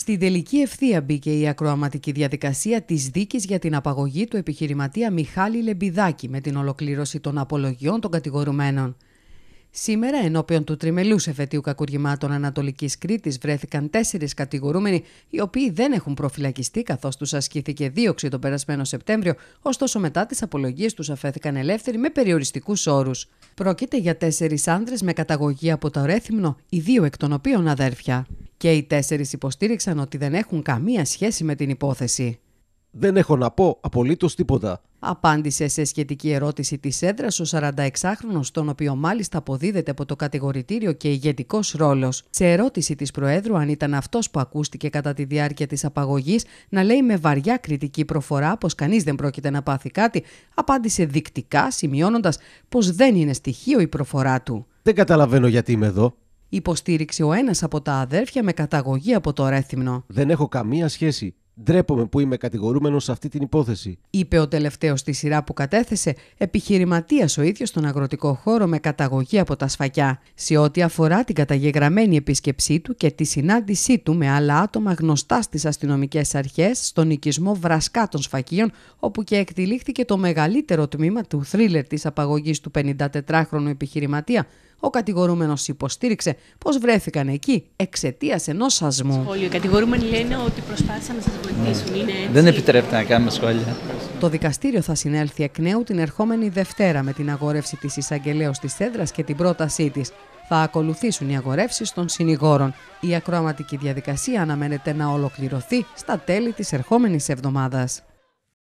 Στην τελική ευθεία μπήκε η ακροαματική διαδικασία της δίκης για την απαγωγή του επιχειρηματία Μιχάλη Λεμπιδάκη με την ολοκλήρωση των απολογιών των κατηγορουμένων. Σήμερα, ενώπιον του τριμελούς εφετείου κακουργημάτων Ανατολικής Κρήτης, βρέθηκαν τέσσερις κατηγορούμενοι, οι οποίοι δεν έχουν προφυλακιστεί καθώς τους ασκήθηκε δίωξη τον περασμένο Σεπτέμβριο, ωστόσο μετά τις απολογίες τους αφέθηκαν ελεύθεροι με περιοριστικούς όρους. Πρόκειται για τέσσερις άνδρες με καταγωγή από το Ρέθυμνο, οι δύο εκ των οποίων αδέρφια. Και οι τέσσερις υποστήριξαν ότι δεν έχουν καμία σχέση με την υπόθεση. Δεν έχω να πω απολύτως τίποτα. Απάντησε σε σχετική ερώτηση της έδρας ο 46χρονο, τον οποίο μάλιστα αποδίδεται από το κατηγορητήριο και ηγετικός ρόλος. Σε ερώτηση της Προέδρου, αν ήταν αυτός που ακούστηκε κατά τη διάρκεια της απαγωγής να λέει με βαριά κριτική προφορά πως κανείς δεν πρόκειται να πάθει κάτι, απάντησε δεικτικά, σημειώνοντας πως δεν είναι στοιχείο η προφορά του. Δεν καταλαβαίνω γιατί είμαι εδώ υποστήριξε ο ένας από τα αδέρφια με καταγωγή από το Ρέθυμνο. Δεν έχω καμία σχέση. Ντρέπομαι που είμαι κατηγορούμενος σε αυτή την υπόθεση. Είπε ο τελευταίος στη σειρά που κατέθεσε, επιχειρηματίας ο ίδιος στον αγροτικό χώρο με καταγωγή από τα σφακιά, σε ό,τι αφορά την καταγεγραμμένη επίσκεψή του και τη συνάντησή του με άλλα άτομα γνωστά στις αστυνομικές αρχές στον οικισμό Βρασκά των Σφακίων, όπου και εκτελήχθηκε το μεγαλύτερο τμήμα του θρίλερ της απαγωγής του 54χρονου επιχειρηματία, ο κατηγορούμενος υποστήριξε πως βρέθηκαν εκεί εξαιτίας ενός σασμού. Σχόλιο. Οι κατηγορούμενοι λένε ότι προσπάθησαν να σας βοηθήσουν. Δεν επιτρέπεται να κάνουμε σχόλια. Το δικαστήριο θα συνέλθει εκ νέου την ερχόμενη Δευτέρα με την αγορεύση της εισαγγελέα της έδρας και την πρότασή της. Θα ακολουθήσουν οι αγορεύσεις των συνηγόρων. Η ακροαματική διαδικασία αναμένεται να ολοκληρωθεί στα τέλη της ερχόμενης εβδομάδας.